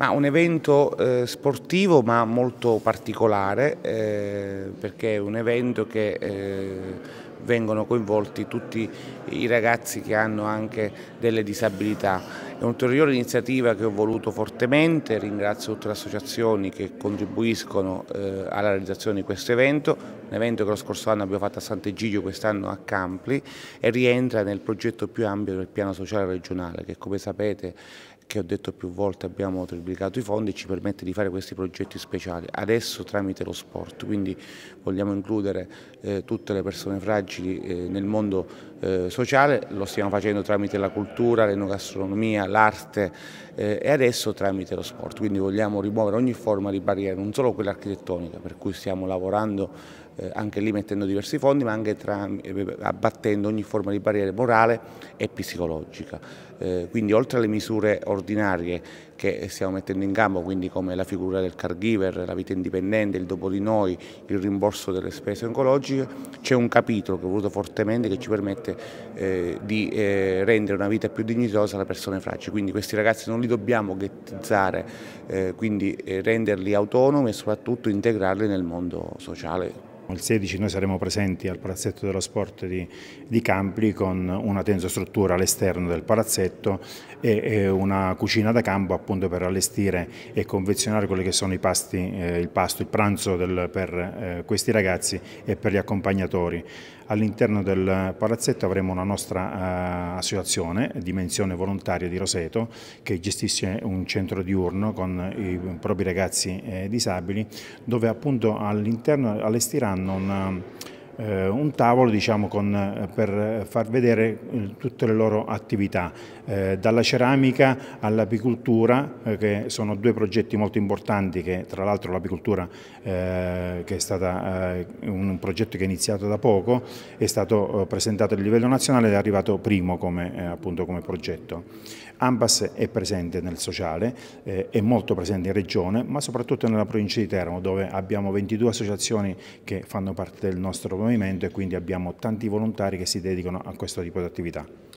Ma un evento eh, sportivo ma molto particolare eh, perché è un evento che eh, vengono coinvolti tutti i ragazzi che hanno anche delle disabilità. È un'ulteriore iniziativa che ho voluto fortemente, ringrazio tutte le associazioni che contribuiscono eh, alla realizzazione di questo evento, un evento che lo scorso anno abbiamo fatto a Sant'Egidio, quest'anno a Campli e rientra nel progetto più ampio del piano sociale regionale che come sapete che ho detto più volte abbiamo triplicato i fondi ci permette di fare questi progetti speciali adesso tramite lo sport quindi vogliamo includere eh, tutte le persone fragili eh, nel mondo eh, sociale lo stiamo facendo tramite la cultura, l'enogastronomia, l'arte eh, e adesso tramite lo sport, quindi vogliamo rimuovere ogni forma di barriera, non solo quella architettonica per cui stiamo lavorando eh, anche lì mettendo diversi fondi ma anche eh, abbattendo ogni forma di barriera morale e psicologica, eh, quindi oltre alle misure ordinarie che stiamo mettendo in campo, quindi come la figura del caregiver, la vita indipendente, il dopo di noi, il rimborso delle spese oncologiche, c'è un capitolo che ho voluto fortemente che ci permette sicuramente eh, di eh, rendere una vita più dignitosa alle persone fragili. Quindi questi ragazzi non li dobbiamo ghettizzare, eh, quindi eh, renderli autonomi e soprattutto integrarli nel mondo sociale. Il 16 noi saremo presenti al Palazzetto dello Sport di, di Campli con una tensostruttura all'esterno del palazzetto e, e, una cucina da campo appunto per allestire e confezionare quelli che sono i pasti, eh, il pasto, il pranzo del, per eh, questi ragazzi e per gli accompagnatori. All'interno del palazzetto avremo una nostra eh, associazione, Dimensione Volontaria di Roseto, che gestisce un centro diurno con i propri ragazzi eh, disabili, dove appunto all'interno allestiranno una eh, un tavolo diciamo, con, eh, per far vedere eh, tutte le loro attività, eh, dalla ceramica all'apicoltura, eh, che sono due progetti molto importanti, che tra l'altro l'apicoltura eh, che è stata un progetto che è iniziato da poco, è stato presentato a livello nazionale ed è arrivato primo come, appunto, come progetto. Ambas è presente nel sociale, è molto presente in regione, ma soprattutto nella provincia di Teramo, dove abbiamo 22 associazioni che fanno parte del nostro movimento movimento e quindi abbiamo tanti volontari che si dedicano a questo tipo di attività.